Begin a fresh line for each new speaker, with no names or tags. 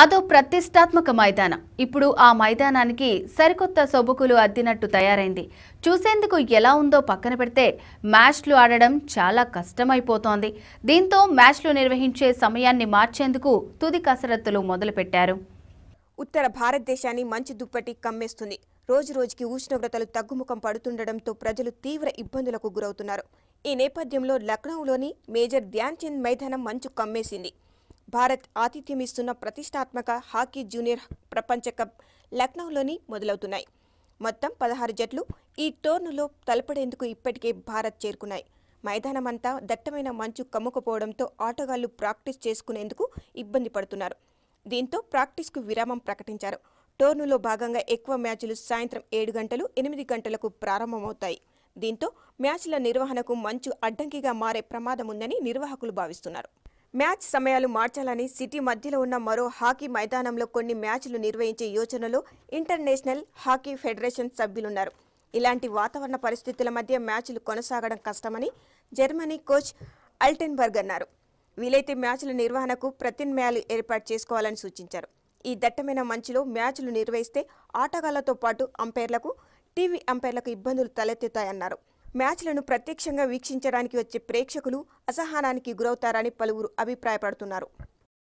అదో ప్రతిష్టాత్మక మైదానం ఇప్పుడు ఆ మైదానానికి సరికొత్త సొబుకులు అద్దినట్టు తయారైంది చూసేందుకు ఎలా ఉందో పక్కన పెడితే మ్యాచ్లు ఆడడం చాలా కష్టమైపోతోంది దీంతో మ్యాచ్లు నిర్వహించే సమయాన్ని మార్చేందుకు తుది కసరత్తులు మొదలుపెట్టారు
ఉత్తర భారతదేశాన్ని మంచి దుప్పటి కమ్మేస్తుంది రోజురోజుకి ఉష్ణోగ్రతలు తగ్గుముఖం పడుతుండటంతో ప్రజలు తీవ్ర ఇబ్బందులకు గురవుతున్నారు ఈ నేపథ్యంలో లక్నౌలోని మేజర్ ధ్యాన్చంద్ మైదానం మంచు కమ్మేసింది భారత్ ఆతిథ్యమిస్తున్న ప్రతిష్టాత్మక హాకీ జూనియర్ ప్రపంచ కప్ లక్నౌలోని మొదలవుతున్నాయి మొత్తం పదహారు జట్లు ఈ టోర్నులో తలపడేందుకు ఇప్పటికే భారత్ చేరుకున్నాయి మైదానమంతా దట్టమైన మంచు కమ్ముకుపోవడంతో ఆటగాళ్లు ప్రాక్టీస్ చేసుకునేందుకు ఇబ్బంది పడుతున్నారు దీంతో ప్రాక్టీస్కు విరామం ప్రకటించారు టోర్నులో భాగంగా ఎక్కువ మ్యాచ్లు సాయంత్రం ఏడు గంటలు ఎనిమిది గంటలకు ప్రారంభమవుతాయి దీంతో మ్యాచ్ల నిర్వహణకు మంచు అడ్డంకిగా మారే ప్రమాదం ఉందని నిర్వాహకులు భావిస్తున్నారు మ్యాచ్ సమయాలు మార్చాలని సిటీ మధ్యలో ఉన్న మరో హాకీ మైదానంలో కొన్ని మ్యాచ్లు నిర్వహించే యోచనలో ఇంటర్నేషనల్ హాకీ ఫెడరేషన్ సభ్యులున్నారు ఇలాంటి వాతావరణ పరిస్థితుల మధ్య మ్యాచ్లు కొనసాగడం కష్టమని జర్మనీ కోచ్ అల్టెన్బర్గ్ అన్నారు వీలైతే మ్యాచ్ల నిర్వహణకు ప్రత్యామ్నాయాలు ఏర్పాటు చేసుకోవాలని సూచించారు ఈ దట్టమైన మంచులో మ్యాచ్లు నిర్వహిస్తే ఆటగాళ్లతో పాటు అంపైర్లకు టీవీ అంపైర్లకు ఇబ్బందులు తలెత్తుతాయన్నారు మ్యాచ్లను ప్రత్యక్షంగా వీక్షించడానికి వచ్చే ప్రేక్షకులు అసహనానికి గురవుతారని పలువురు అభిప్రాయపడుతున్నారు